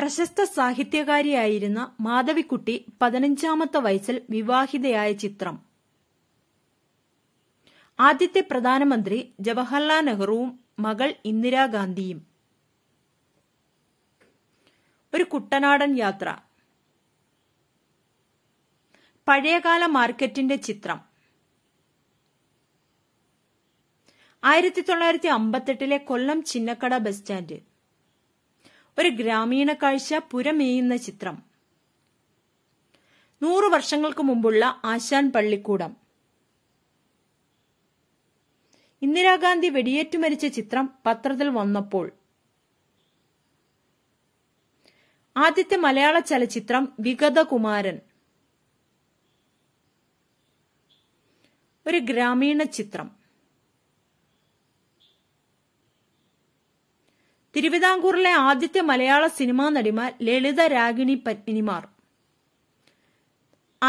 പ്രശസ്ത സാഹിത്യകാരിയായിരുന്ന മാധവിക്കുട്ടി പതിനഞ്ചാമത്തെ വയസ്സിൽ വിവാഹിതയായ ചിത്രം ആദ്യത്തെ പ്രധാനമന്ത്രി ജവഹർലാൽ നെഹ്റുവും മകൾ ഇന്ദിരാഗാന്ധിയും ഒരു കുട്ടനാടൻ യാത്ര പഴയകാല മാർക്കറ്റിന്റെ ചിത്രം ആയിരത്തി തൊള്ളായിരത്തി അമ്പത്തെട്ടിലെ കൊല്ലം ചിന്നക്കട ബസ് സ്റ്റാൻഡ് ഒരു ഗ്രാമീണ കാഴ്ച പുരമേയുന്ന ചിത്രം നൂറു വർഷങ്ങൾക്ക് മുമ്പുള്ള ആശാൻ പള്ളിക്കൂടം ഇന്ദിരാഗാന്ധി വെടിയേറ്റു മരിച്ച ചിത്രം പത്രത്തിൽ വന്നപ്പോൾ ആദ്യത്തെ മലയാള ചലച്ചിത്രം വിഗതകുമാരൻ ഒരു ഗ്രാമീണ ചിത്രം തിരുവിതാംകൂറിലെ ആദ്യത്തെ മലയാള സിനിമാ നടിമ ലളിത രാഗിണി പത്മിനിമാർ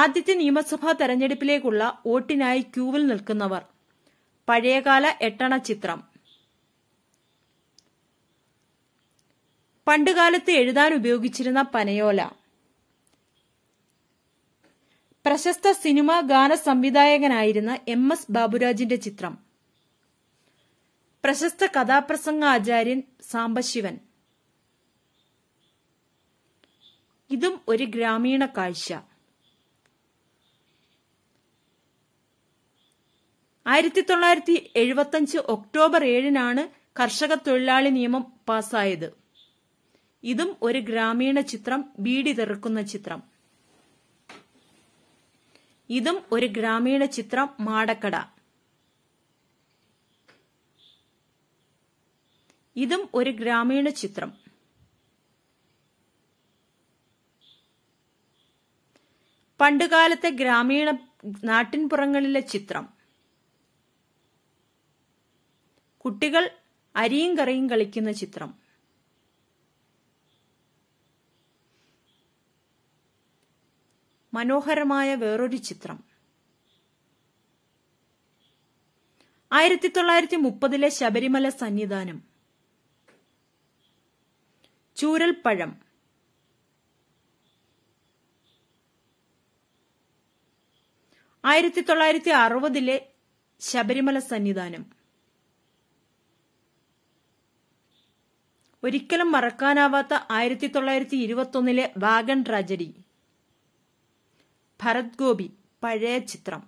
ആദ്യത്തെ നിയമസഭാ തെരഞ്ഞെടുപ്പിലേക്കുള്ള വോട്ടിനായി ക്യൂവിൽ നിൽക്കുന്നവർ പഴയകാല എട്ടണ ചിത്രം പണ്ടുകാലത്ത് എഴുതാൻ ഉപയോഗിച്ചിരുന്ന പനയോല പ്രശസ്ത സിനിമാ ഗാന സംവിധായകനായിരുന്ന എം എസ് ബാബുരാജിന്റെ ചിത്രം പ്രശസ്ത കഥാപ്രസംഗ ആചാര്യൻ സാംബശിവൻ ഇതും ഒരു ഗ്രാമീണ കാഴ്ച ആയിരത്തി തൊള്ളായിരത്തി എഴുപത്തഞ്ച് ഒക്ടോബർ ഏഴിനാണ് കർഷക തൊഴിലാളി നിയമം പാസായത് ഇതും ഒരു ഗ്രാമീണ ചിത്രം ബീഡി തെറുക്കുന്ന ചിത്രം ഇതും ഒരു ഗ്രാമീണ ചിത്രം മാടക്കട ഇതും ഒരു ഗ്രാമീണ ചിത്രം പണ്ടുകാലത്തെ ഗ്രാമീണ നാട്ടിൻപുറങ്ങളിലെ ചിത്രം കുട്ടികൾ അരിയും കറിയും കളിക്കുന്ന ചിത്രം മനോഹരമായ വേറൊരു ചിത്രം ആയിരത്തി തൊള്ളായിരത്തി മുപ്പതിലെ ശബരിമല സന്നിധാനം ചൂരൽപ്പഴം ആയിരത്തി തൊള്ളായിരത്തി അറുപതിലെ ശബരിമല സന്നിധാനം ഒരിക്കലും മറക്കാനാവാത്ത ആയിരത്തി തൊള്ളായിരത്തി ഇരുപത്തൊന്നിലെ വാഗൻ ട്രാജഡി ഭരത് ഗോപി പഴയ ചിത്രം